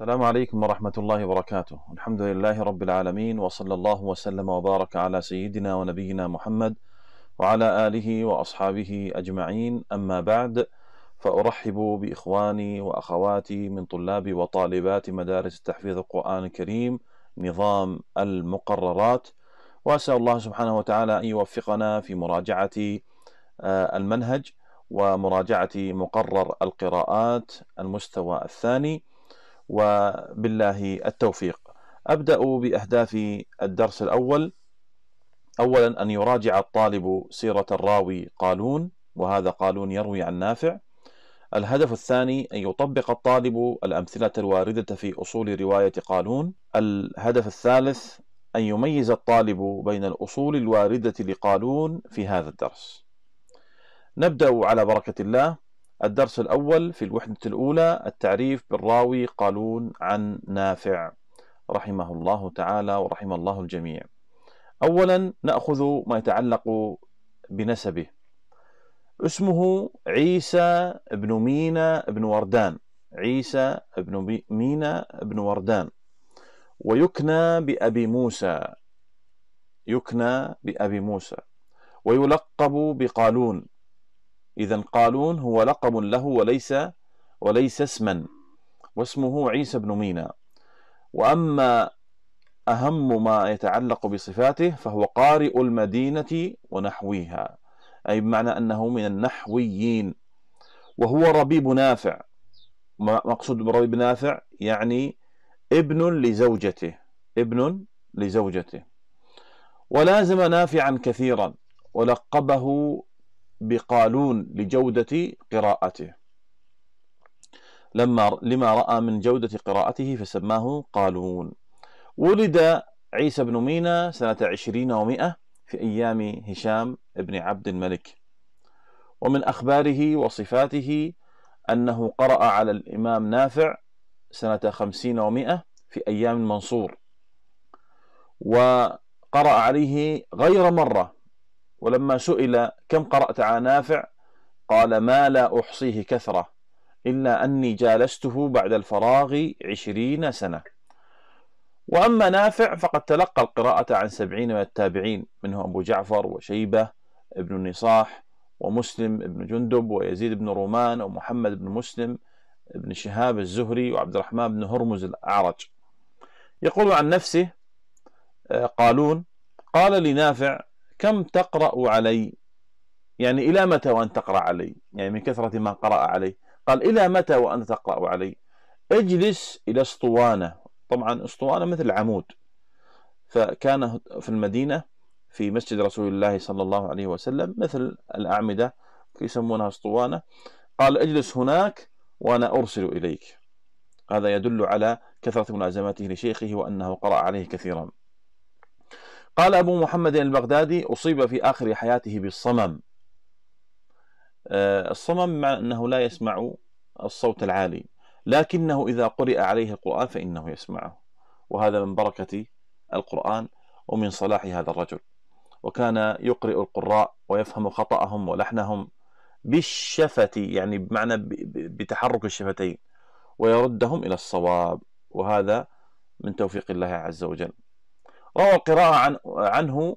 السلام عليكم ورحمة الله وبركاته الحمد لله رب العالمين وصلى الله وسلم وبارك على سيدنا ونبينا محمد وعلى آله وأصحابه أجمعين أما بعد فأرحب بإخواني وأخواتي من طلاب وطالبات مدارس تحفيظ القرآن الكريم نظام المقررات وأسأل الله سبحانه وتعالى أن يوفقنا في مراجعة آه، المنهج ومراجعة مقرر القراءات المستوى الثاني وبالله التوفيق أبدأ بأهداف الدرس الأول أولا أن يراجع الطالب سيرة الراوي قالون وهذا قالون يروي عن نافع الهدف الثاني أن يطبق الطالب الأمثلة الواردة في أصول رواية قالون الهدف الثالث أن يميز الطالب بين الأصول الواردة لقالون في هذا الدرس نبدأ على بركة الله الدرس الأول في الوحدة الأولى التعريف بالراوي قالون عن نافع رحمه الله تعالى ورحم الله الجميع أولا نأخذ ما يتعلق بنسبه اسمه عيسى بن مينا بن وردان عيسى بن مينا بن وردان ويكنى بأبي موسى يكنى بأبي موسى ويلقب بقالون إذا قالون هو لقب له وليس وليس اسما واسمه عيسى بن مينا وأما أهم ما يتعلق بصفاته فهو قارئ المدينة ونحويها أي بمعنى أنه من النحويين وهو ربيب نافع مقصود بربيب نافع يعني ابن لزوجته ابن لزوجته ولازم نافعا كثيرا ولقبه بقالون لجودة قراءته لما لما رأى من جودة قراءته فسماه قالون ولد عيسى بن مينا سنة عشرين ومائة في أيام هشام بن عبد الملك ومن أخباره وصفاته أنه قرأ على الإمام نافع سنة خمسين ومائة في أيام المنصور وقرأ عليه غير مرة ولما سئل كم قرأت عن نافع قال ما لا أحصيه كثرة إلا أني جالسته بعد الفراغ عشرين سنة وأما نافع فقد تلقى القراءة عن سبعين من التابعين منهم أبو جعفر وشيبة ابن النصاح ومسلم بن جندب ويزيد بن رومان ومحمد بن مسلم بن شهاب الزهري وعبد الرحمن بن هرمز الأعرج يقول عن نفسه آه، قالون قال لنافع كم تقرأ علي يعني إلى متى وأن تقرأ علي يعني من كثرة ما قرأ علي قال إلى متى وأنت تقرأ علي اجلس إلى اسطوانة طبعا اسطوانة مثل عمود فكان في المدينة في مسجد رسول الله صلى الله عليه وسلم مثل الأعمدة يسمونها اسطوانة قال اجلس هناك وأنا أرسل إليك هذا يدل على كثرة ملازمته لشيخه وأنه قرأ عليه كثيرا قال أبو محمد البغدادي أصيب في آخر حياته بالصمم آه، الصمم مع أنه لا يسمع الصوت العالي لكنه إذا قرئ عليه القرآن فإنه يسمعه وهذا من بركة القرآن ومن صلاح هذا الرجل وكان يقرئ القراء ويفهم خطأهم ولحنهم بالشفة يعني بمعنى بتحرك الشفتين ويردهم إلى الصواب وهذا من توفيق الله عز وجل روى القراءة عن عنه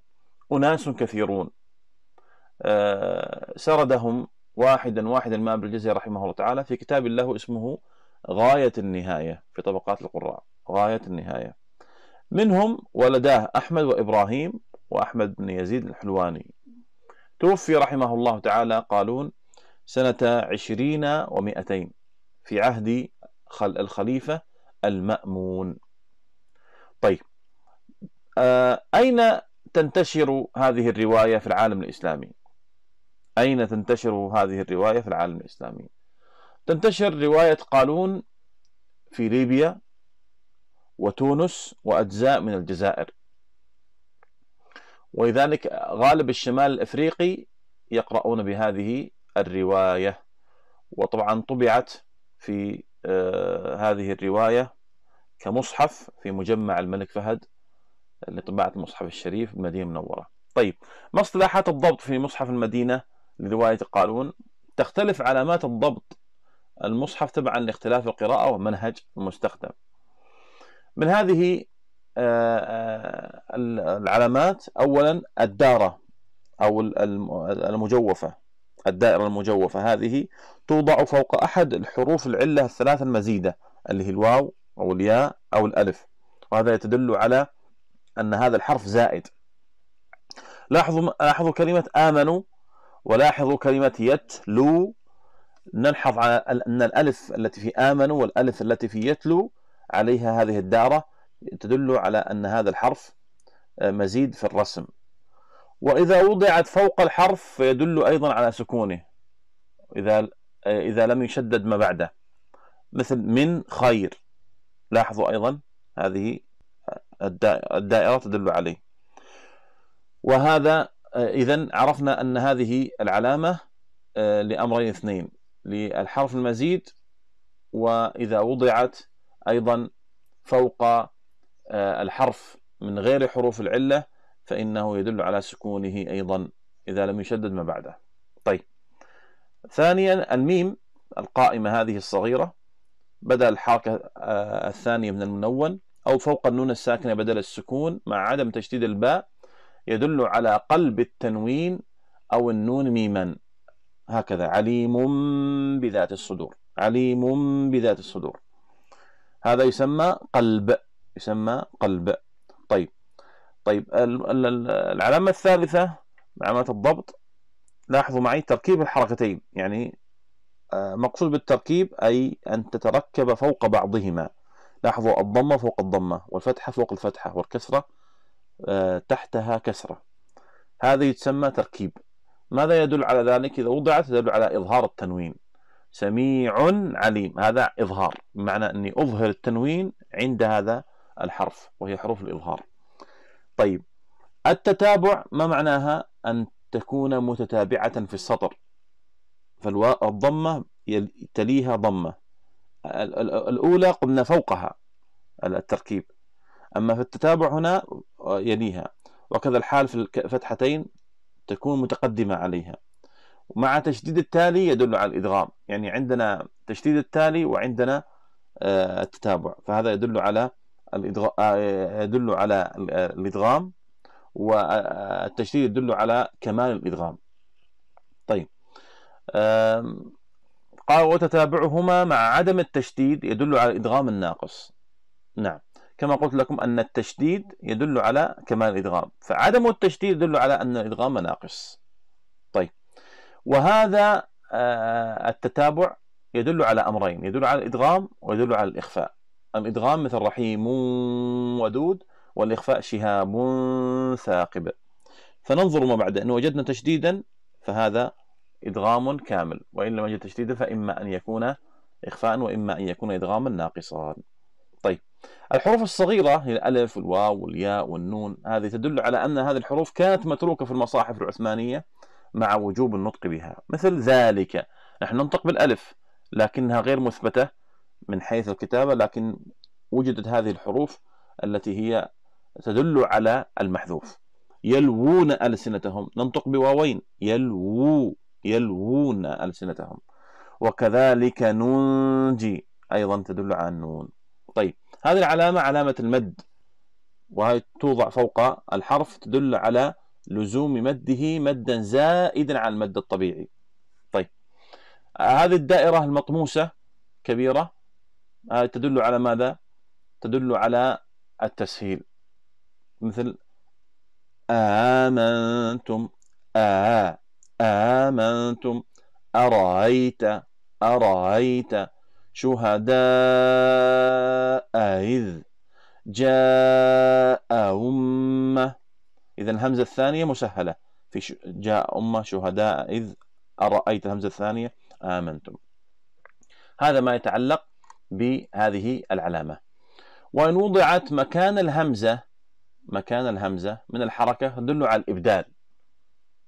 أناس كثيرون آه، سردهم واحدا واحدا ما بالجزي رحمه الله تعالى في كتاب له اسمه غاية النهاية في طبقات القراء غاية النهاية منهم ولداه أحمد وإبراهيم وأحمد بن يزيد الحلواني توفي رحمه الله تعالى قالون سنة عشرين ومائتين في عهد الخليفة المأمون طيب آه، أين تنتشر هذه الرواية في العالم الإسلامي أين تنتشر هذه الرواية في العالم الإسلامي تنتشر رواية قالون في ليبيا وتونس وأجزاء من الجزائر ولذلك غالب الشمال الأفريقي يقرؤون بهذه الرواية وطبعا طبعت في آه، هذه الرواية كمصحف في مجمع الملك فهد لطباعة المصحف الشريف بمدينه المنورة طيب ما اصطلاحات الضبط في مصحف المدينة لرواية قارون تختلف علامات الضبط المصحف تبعا لاختلاف القراءة ومنهج المستخدم من هذه آه، آه، العلامات أولا الدارة أو المجوفة الدائرة المجوفة هذه توضع فوق أحد الحروف العلة الثلاثة المزيدة اللي هي الواو أو الياء أو الألف وهذا يتدل على أن هذا الحرف زائد لاحظوا لاحظوا كلمة آمنوا ولاحظوا كلمة يتلو نلحظ على أن الألف التي في آمنوا والألف التي في يتلو عليها هذه الدارة تدل على أن هذا الحرف آه، مزيد في الرسم وإذا وضعت فوق الحرف فيدل أيضا على سكونه إذا آه، إذا لم يشدد ما بعده مثل من خير لاحظوا أيضا هذه الدائرة تدل عليه وهذا آه، إذا عرفنا أن هذه العلامة آه، لأمرين اثنين للحرف المزيد وإذا وضعت أيضا فوق آه، الحرف من غير حروف العلة فإنه يدل على سكونه أيضا إذا لم يشدد ما بعده طيب ثانيا الميم القائمة هذه الصغيرة بدأ الحركة الثانية من المنون أو فوق النون الساكنة بدل السكون مع عدم تشديد الباء يدل على قلب التنوين أو النون ميما هكذا عليم بذات الصدور عليم بذات الصدور هذا يسمى قلب يسمى قلب طيب طيب العلامة الثالثة علامة الضبط لاحظوا معي تركيب الحركتين يعني آه، مقصود بالتركيب أي أن تتركب فوق بعضهما لاحظوا الضمة فوق الضمة والفتحة فوق الفتحة والكسرة آه، تحتها كسرة هذا تسمى تركيب ماذا يدل على ذلك إذا وضعت تدل على إظهار التنوين سميع عليم هذا إظهار بمعنى أني أظهر التنوين عند هذا الحرف وهي حروف الإظهار طيب التتابع ما معناها أن تكون متتابعة في السطر فالضمة تليها ضمة الأولى قمنا فوقها التركيب أما في التتابع هنا يليها وكذا الحال في الفتحتين تكون متقدمة عليها مع تشديد التالي يدل على الإدغام يعني عندنا تشديد التالي وعندنا آه، التتابع فهذا يدل على آه، يدل على الإدغام والتشديد آه، يدل على كمال الإدغام طيب قال وتتابعهما مع عدم التشديد يدل على الإدغام الناقص نعم كما قلت لكم أن التشديد يدل على كمال الإدغام فعدم التشديد يدل على أن الإدغام ناقص طيب وهذا آه، التتابع يدل على أمرين يدل على الإدغام ويدل على الإخفاء الإدغام مثل رحيم ودود والإخفاء شهاب ثاقب فننظر ما بعد إن وجدنا تشديدا فهذا إدغام كامل وإن لم يجد تشديدا فإما أن يكون إخفاء وإما أن يكون إدغاما ناقصا طيب الحروف الصغيرة هي الألف والواو والياء والنون هذه تدل على أن هذه الحروف كانت متروكة في المصاحف العثمانية مع وجوب النطق بها مثل ذلك نحن ننطق بالألف لكنها غير مثبتة من حيث الكتابة لكن وجدت هذه الحروف التي هي تدل على المحذوف يلوون ألسنتهم ننطق بواوين يلوو يلوون ألسنتهم وكذلك ننجي أيضا تدل على النون طيب هذه العلامة علامة المد وهي توضع فوق الحرف تدل على لزوم مده مدا زائدا عن المد الطبيعي طيب هذه الدائرة المطموسة كبيرة تدل على ماذا؟ تدل على التسهيل مثل آمنتم آه آمنتم أرأيت أرأيت شهداء إذ جاء أمة إذا الهمزة الثانية مسهلة في جاء أمة شهداء إذ أرأيت الهمزة الثانية آمنتم هذا ما يتعلق بهذه العلامة وإن وضعت مكان الهمزة مكان الهمزة من الحركة تدل على الإبدال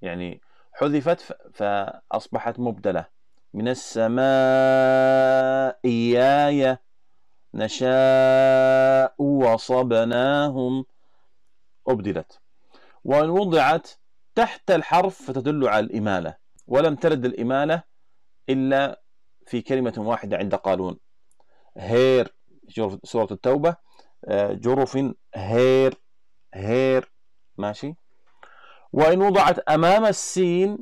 يعني حذفت فأصبحت مبدلة من السماء إياي نشاء وصبناهم أبدلت وإن وضعت تحت الحرف فتدل على الإمالة ولم ترد الإمالة إلا في كلمة واحدة عند قالون هير سورة التوبة آه، جرف هير هير ماشي وإن وضعت أمام السين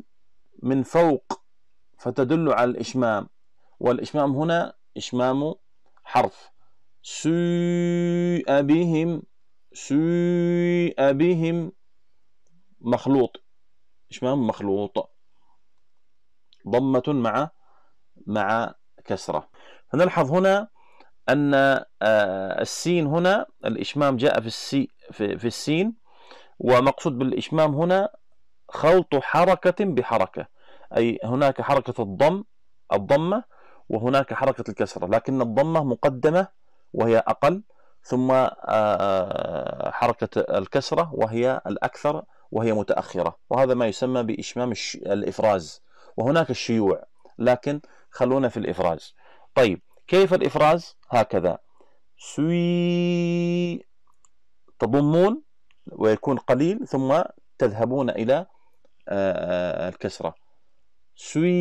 من فوق فتدل على الإشمام والإشمام هنا إشمام حرف سوء بهم سوء بهم مخلوط إشمام مخلوط ضمة مع مع كسرة فنلحظ هنا أن آه، السين هنا الإشمام جاء في السي في, في السين ومقصود بالإشمام هنا خلط حركة بحركة أي هناك حركة الضم الضمة وهناك حركة الكسرة لكن الضمة مقدمة وهي أقل ثم آه، آه، حركة الكسرة وهي الأكثر وهي متأخرة وهذا ما يسمى بإشمام الإفراز وهناك الشيوع لكن خلونا في الإفراز طيب كيف الإفراز هكذا سوي تضمون ويكون قليل ثم تذهبون إلى آه، آه، الكسرة سوي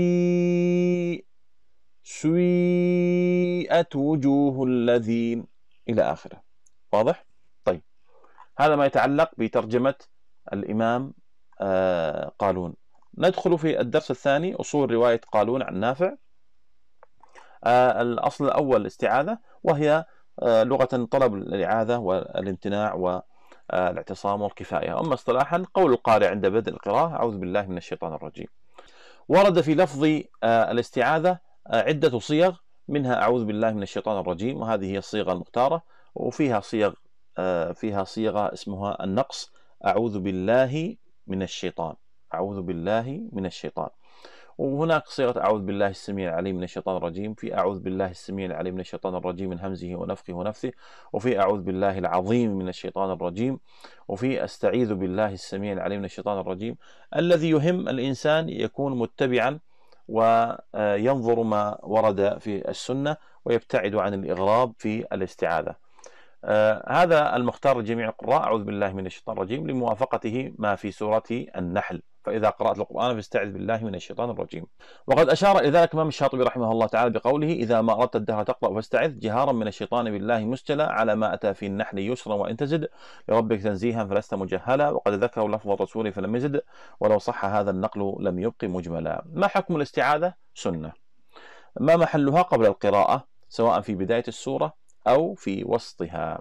سويئت وجوه الذين إلى آخره واضح؟ طيب هذا ما يتعلق بترجمة الإمام آه، قالون ندخل في الدرس الثاني أصول رواية قالون عن نافع الأصل الأول الاستعاذة وهي لغة طلب الإعاذة والامتناع و آه، الاعتصام والكفاية أما اصطلاحا قول القارئ عند بدء القراءة أعوذ بالله من الشيطان الرجيم ورد في لفظ آه، الاستعاذة آه، عدة صيغ منها أعوذ بالله من الشيطان الرجيم وهذه هي الصيغة المختارة وفيها صيغ فيها صيغة اسمها النقص أعوذ بالله من الشيطان أعوذ بالله من الشيطان وهناك صيغة أعوذ بالله السميع العليم من الشيطان الرجيم في أعوذ بالله السميع العليم من الشيطان الرجيم من همزه ونفخه ونفثه وفي أعوذ بالله العظيم من الشيطان الرجيم وفي أستعيذ بالله السميع العليم من الشيطان الرجيم الذي يهم الإنسان يكون متبعا وينظر ما ورد في السنة ويبتعد عن الإغراب في الاستعاذة هذا المختار لجميع القراء أعوذ بالله من الشيطان الرجيم لموافقته ما في سورة النحل فإذا قرأت القرآن فاستعذ بالله من الشيطان الرجيم وقد أشار إلى ذلك الإمام الشاطبي رحمه الله تعالى بقوله إذا ما أردت الدهر تقرأ فاستعذ جهارا من الشيطان بالله مستلى على ما أتى في النحل يسرا وإن تزد لربك تنزيها فلست مجهلا وقد ذكروا لفظ الرسول فلم يزد ولو صح هذا النقل لم يبق مجملا ما حكم الاستعاذة سنة ما محلها قبل القراءة سواء في بداية السورة أو في وسطها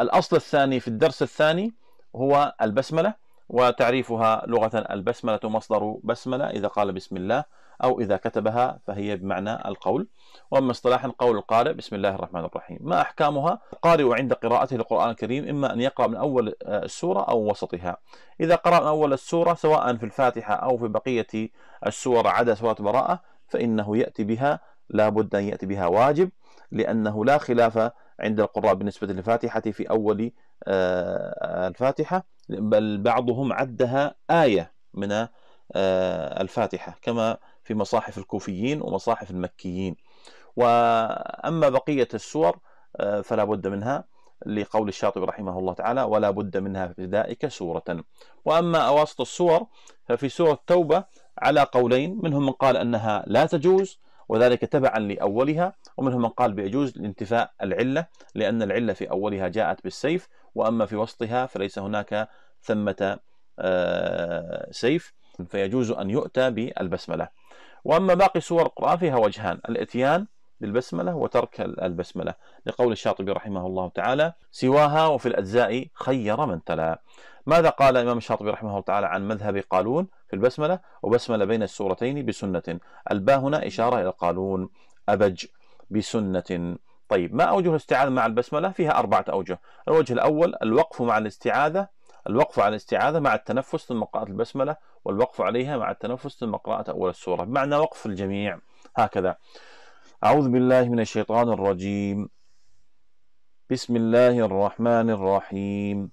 الأصل الثاني في الدرس الثاني هو البسملة وتعريفها لغة البسملة مصدر بسملة إذا قال بسم الله أو إذا كتبها فهي بمعنى القول وأما اصطلاحا قول القارئ بسم الله الرحمن الرحيم ما أحكامها القارئ عند قراءته للقرآن الكريم إما أن يقرأ من أول السورة أو وسطها إذا قرأ من أول السورة سواء في الفاتحة أو في بقية السور عدا سورة براءة فإنه يأتي بها لا بد أن يأتي بها واجب لأنه لا خلاف عند القراء بالنسبة للفاتحة في أول آه، الفاتحة بل بعضهم عدها آية من آه، الفاتحة كما في مصاحف الكوفيين ومصاحف المكيين وأما بقية السور آه، فلا بد منها لقول الشاطبي رحمه الله تعالى ولا بد منها في ابتدائك سورة وأما أواسط السور ففي سورة التوبة على قولين منهم من قال أنها لا تجوز وذلك تبعا لأولها ومنهم من قال بيجوز لانتفاء العلة لأن العلة في أولها جاءت بالسيف وأما في وسطها فليس هناك ثمة آه، سيف فيجوز أن يؤتى بالبسملة وأما باقي سور القرآن فيها وجهان الإتيان للبسملة وترك البسملة لقول الشاطبي رحمه الله تعالى سواها وفي الأجزاء خير من تلا ماذا قال الإمام الشاطبي رحمه الله تعالى عن مذهب قالون في البسملة وبسملة بين السورتين بسنة الباء هنا إشارة إلى قالون أبج بسنة طيب ما أوجه الاستعاذة مع البسملة فيها أربعة أوجه الوجه الأول الوقف مع الاستعاذة الوقف على الاستعاذة مع التنفس ثم قراءة البسملة والوقف عليها مع التنفس ثم قراءة أول السورة بمعنى وقف الجميع هكذا أعوذ بالله من الشيطان الرجيم بسم الله الرحمن الرحيم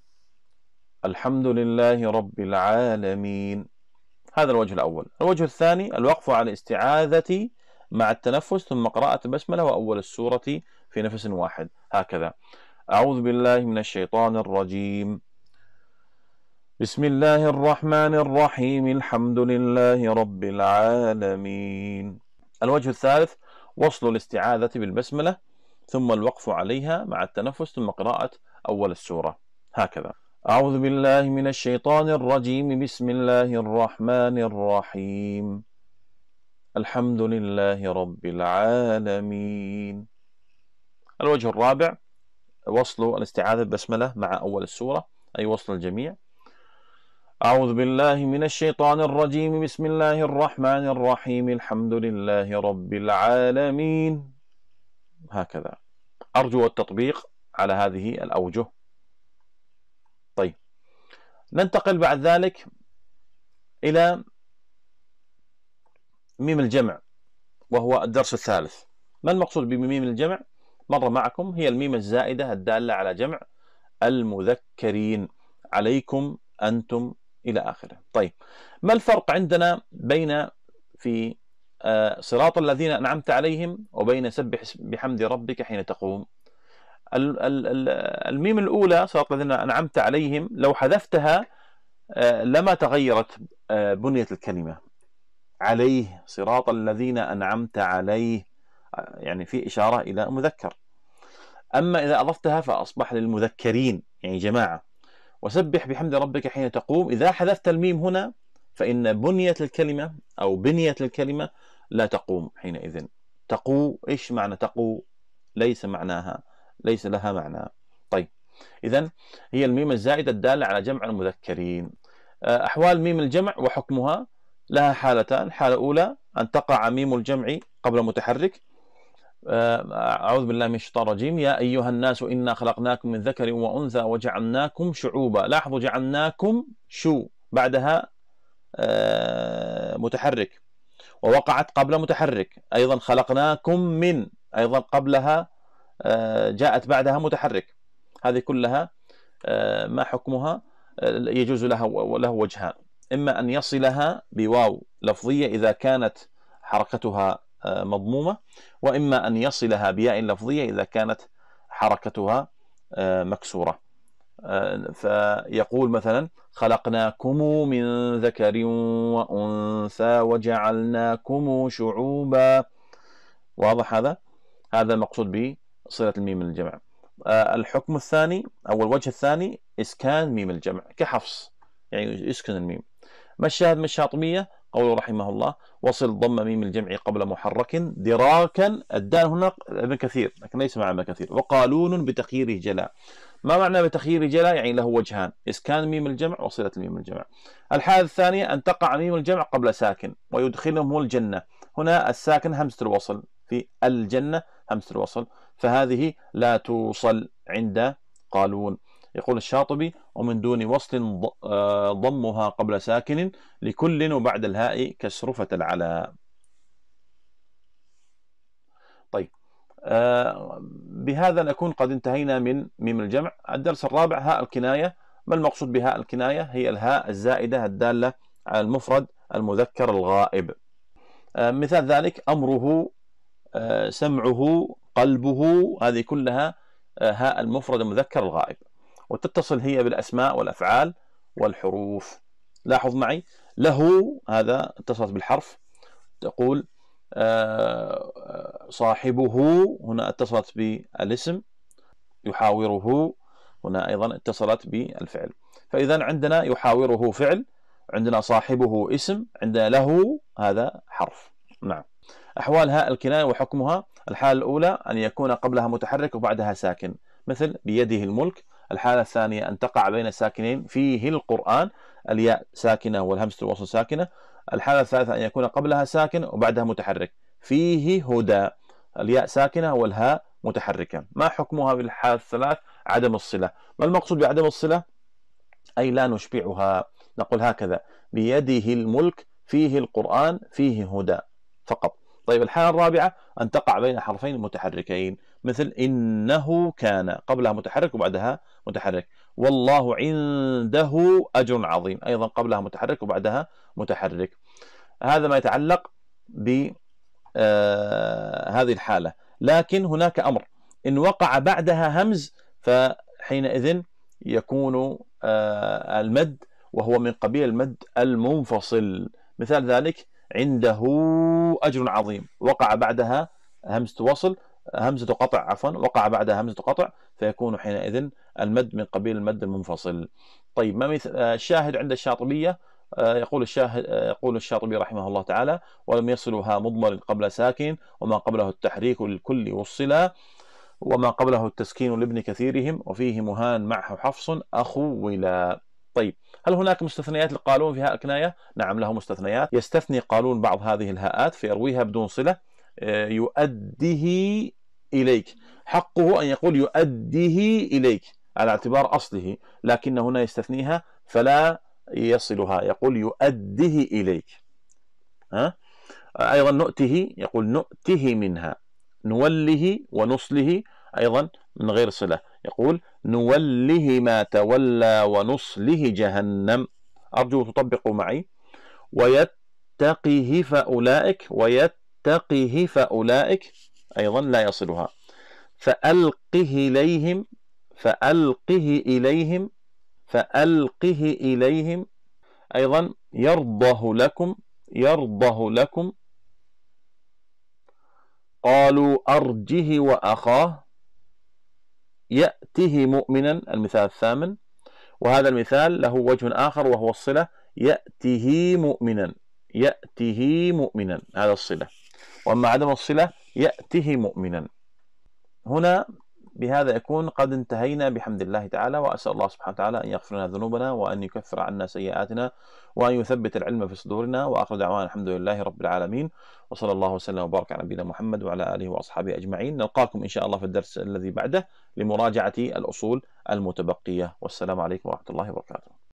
الحمد لله رب العالمين هذا الوجه الأول الوجه الثاني الوقف على الاستعاذة مع التنفس ثم قراءة البسملة وأول السورة في نفس واحد هكذا أعوذ بالله من الشيطان الرجيم بسم الله الرحمن الرحيم الحمد لله رب العالمين الوجه الثالث وصل الاستعاذة بالبسملة ثم الوقف عليها مع التنفس ثم قراءة أول السورة هكذا أعوذ بالله من الشيطان الرجيم بسم الله الرحمن الرحيم الحمد لله رب العالمين الوجه الرابع وصل الاستعاذة بالبسملة مع أول السورة أي وصل الجميع أعوذ بالله من الشيطان الرجيم بسم الله الرحمن الرحيم الحمد لله رب العالمين هكذا أرجو التطبيق على هذه الأوجه طيب ننتقل بعد ذلك إلى ميم الجمع وهو الدرس الثالث ما المقصود بميم الجمع؟ مر معكم هي الميم الزائدة الدالة على جمع المذكرين عليكم أنتم إلى آخره طيب ما الفرق عندنا بين في آه، صراط الذين أنعمت عليهم وبين سبح بحمد ربك حين تقوم الميم الأولى صراط الذين أنعمت عليهم لو حذفتها آه، لما تغيرت آه، بنية الكلمة عليه صراط الذين أنعمت عليه يعني في إشارة إلى مذكر أما إذا أضفتها فأصبح للمذكرين يعني جماعة وسبح بحمد ربك حين تقوم إذا حذفت الميم هنا فإن بنية الكلمة أو بنية الكلمة لا تقوم حينئذ تقو إيش معنى تقو ليس معناها ليس لها معنى طيب إذا هي الميم الزائدة الدالة على جمع المذكرين آه، أحوال ميم الجمع وحكمها لها حالتان حالة أولى أن تقع ميم الجمع قبل متحرك آه، أعوذ بالله من الشيطان الرجيم يا أيها الناس إنا خلقناكم من ذكر وأنثى وجعلناكم شعوبا لاحظوا جعلناكم شو بعدها آه، متحرك ووقعت قبل متحرك أيضا خلقناكم من أيضا قبلها آه، جاءت بعدها متحرك هذه كلها ما حكمها يجوز لها وله وجهان إما أن يصلها بواو لفظية إذا كانت حركتها آه، مضمومة وإما أن يصلها بياء لفظية إذا كانت حركتها آه، مكسورة آه، فيقول مثلا خلقناكم من ذكر وأنثى وجعلناكم شعوبا واضح هذا هذا المقصود به صلة الميم من الجمع الحكم الثاني أو الوجه الثاني إسكان ميم الجمع كحفص يعني يسكن الميم ما الشاهد من الشاطبية قوله رحمه الله وصل ضم ميم الجمع قبل محرك دراكا الدال هنا ابن كثير لكن ليس مع ابن كثير وقالون بتخيير جلا ما معنى بتخيير جلا يعني له وجهان إسكان ميم الجمع وصلة ميم الجمع الحالة الثانية أن تقع ميم الجمع قبل ساكن ويدخلهم الجنة هنا الساكن همزة الوصل في الجنة همزة الوصل فهذه لا توصل عند قالون يقول الشاطبي ومن دون وصل آه، ضمها قبل ساكن لكل وبعد الهاء كسرفة العلاء طيب آه، بهذا نكون قد انتهينا من ميم الجمع الدرس الرابع هاء الكناية ما المقصود بهاء الكناية هي الهاء الزائدة الدالة على المفرد المذكر الغائب آه، مثال ذلك أمره سمعه قلبه هذه كلها هاء المفرد المذكر الغائب وتتصل هي بالأسماء والأفعال والحروف لاحظ معي له هذا اتصلت بالحرف تقول آه، صاحبه هنا اتصلت بالاسم يحاوره هنا أيضا اتصلت بالفعل فإذا عندنا يحاوره فعل عندنا صاحبه اسم عندنا له هذا حرف نعم أحوال هاء الكناية وحكمها الحالة الأولى أن يكون قبلها متحرك وبعدها ساكن مثل بيده الملك الحالة الثانية أن تقع بين ساكنين فيه القرآن الياء ساكنة والهمسة الوصل ساكنة الحالة الثالثة أن يكون قبلها ساكن وبعدها متحرك فيه هدى الياء ساكنة والهاء متحركة ما حكمها في الحالة الثلاث عدم الصلة ما المقصود بعدم الصلة أي لا نشبعها نقول هكذا بيده الملك فيه القرآن فيه هدى فقط طيب الحالة الرابعة أن تقع بين حرفين متحركين مثل إنه كان قبلها متحرك وبعدها متحرك والله عنده أجر عظيم أيضا قبلها متحرك وبعدها متحرك هذا ما يتعلق بهذه آه، الحالة لكن هناك أمر إن وقع بعدها همز فحينئذ يكون آه، المد وهو من قبيل المد المنفصل مثال ذلك عنده أجر عظيم وقع بعدها همزة وصل همزة قطع عفوا وقع بعدها همزة قطع فيكون حينئذ المد من قبيل المد المنفصل طيب ما مثل آه، الشاهد عند الشاطبية آه، يقول الشاهد آه، يقول الشاطبي رحمه الله تعالى ولم يصلها مضمر قبل ساكن وما قبله التحريك للكل والصلة وما قبله التسكين لابن كثيرهم وفيه مهان معه حفص أخو ولا طيب هل هناك مستثنيات لقالون في هاء الكناية؟ نعم له مستثنيات يستثني قالون بعض هذه الهاءات فيرويها بدون صلة يؤديه إليك حقه أن يقول يؤديه إليك على اعتبار أصله لكن هنا يستثنيها فلا يصلها يقول يؤديه إليك ها؟ أيضا نؤته يقول نؤته منها نوله ونصله أيضا من غير صلة يقول نوله ما تولى ونصله جهنم أرجو تطبقوا معي ويتقه فأولئك ويتقه فأولئك أيضا لا يصلها فألقه إليهم فألقه إليهم فألقه إليهم أيضا يرضه لكم يرضه لكم قالوا أرجه وأخاه يأته مؤمنا المثال الثامن وهذا المثال له وجه آخر وهو الصلة يأته مؤمنا يأته مؤمنا هذا الصلة وأما عدم الصلة يأته مؤمنا هنا بهذا يكون قد انتهينا بحمد الله تعالى وأسأل الله سبحانه وتعالى أن يغفر لنا ذنوبنا وأن يكفر عنا سيئاتنا وأن يثبت العلم في صدورنا وآخر دعوانا الحمد لله رب العالمين وصلى الله وسلم وبارك على نبينا محمد وعلى آله وأصحابه أجمعين نلقاكم إن شاء الله في الدرس الذي بعده لمراجعة الأصول المتبقية والسلام عليكم ورحمة الله وبركاته